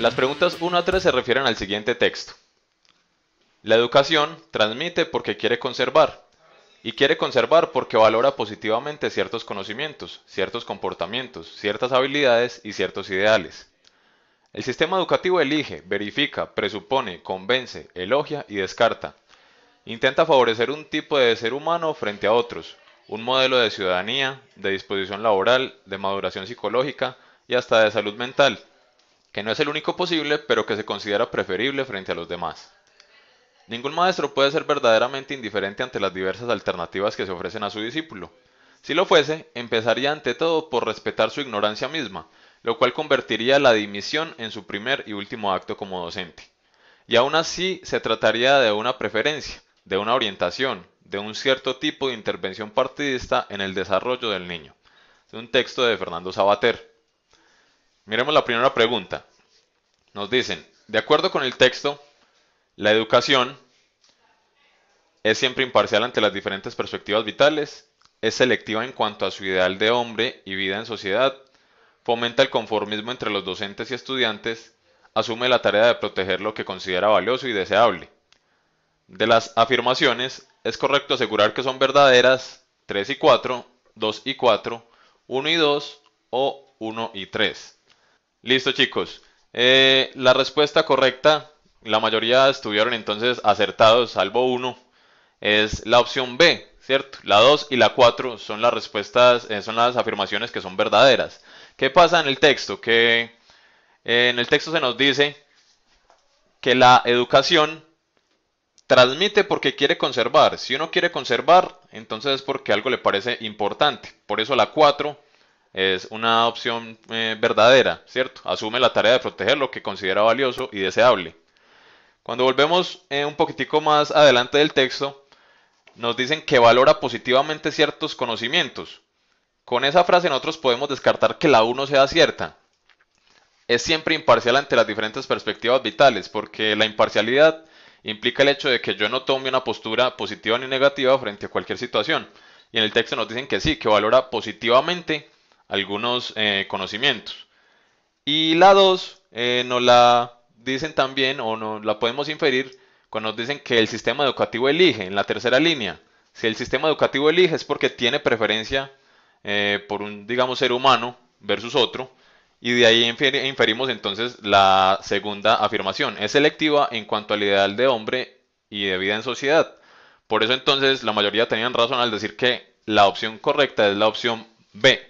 Las preguntas 1 a 3 se refieren al siguiente texto. La educación transmite porque quiere conservar y quiere conservar porque valora positivamente ciertos conocimientos, ciertos comportamientos, ciertas habilidades y ciertos ideales. El sistema educativo elige, verifica, presupone, convence, elogia y descarta. Intenta favorecer un tipo de ser humano frente a otros, un modelo de ciudadanía, de disposición laboral, de maduración psicológica y hasta de salud mental, que no es el único posible, pero que se considera preferible frente a los demás. Ningún maestro puede ser verdaderamente indiferente ante las diversas alternativas que se ofrecen a su discípulo. Si lo fuese, empezaría ante todo por respetar su ignorancia misma, lo cual convertiría la dimisión en su primer y último acto como docente. Y aún así se trataría de una preferencia, de una orientación, de un cierto tipo de intervención partidista en el desarrollo del niño. Es un texto de Fernando Sabater. Miremos la primera pregunta. Nos dicen, de acuerdo con el texto, la educación es siempre imparcial ante las diferentes perspectivas vitales, es selectiva en cuanto a su ideal de hombre y vida en sociedad, fomenta el conformismo entre los docentes y estudiantes, asume la tarea de proteger lo que considera valioso y deseable. De las afirmaciones, es correcto asegurar que son verdaderas 3 y 4, 2 y 4, 1 y 2 o 1 y 3. Listo chicos. Eh, la respuesta correcta, la mayoría estuvieron entonces acertados, salvo uno, es la opción B, ¿cierto? La 2 y la 4 son las respuestas, eh, son las afirmaciones que son verdaderas. ¿Qué pasa en el texto? Que eh, en el texto se nos dice que la educación transmite porque quiere conservar. Si uno quiere conservar, entonces es porque algo le parece importante. Por eso la 4 es una opción eh, verdadera, ¿cierto? Asume la tarea de proteger lo que considera valioso y deseable. Cuando volvemos eh, un poquitico más adelante del texto, nos dicen que valora positivamente ciertos conocimientos. Con esa frase nosotros podemos descartar que la U sea cierta. Es siempre imparcial ante las diferentes perspectivas vitales, porque la imparcialidad implica el hecho de que yo no tome una postura positiva ni negativa frente a cualquier situación. Y en el texto nos dicen que sí, que valora positivamente algunos eh, conocimientos. Y la 2 eh, nos la dicen también o nos la podemos inferir cuando nos dicen que el sistema educativo elige en la tercera línea. Si el sistema educativo elige es porque tiene preferencia eh, por un, digamos, ser humano versus otro. Y de ahí inferimos entonces la segunda afirmación. Es selectiva en cuanto al ideal de hombre y de vida en sociedad. Por eso entonces la mayoría tenían razón al decir que la opción correcta es la opción B,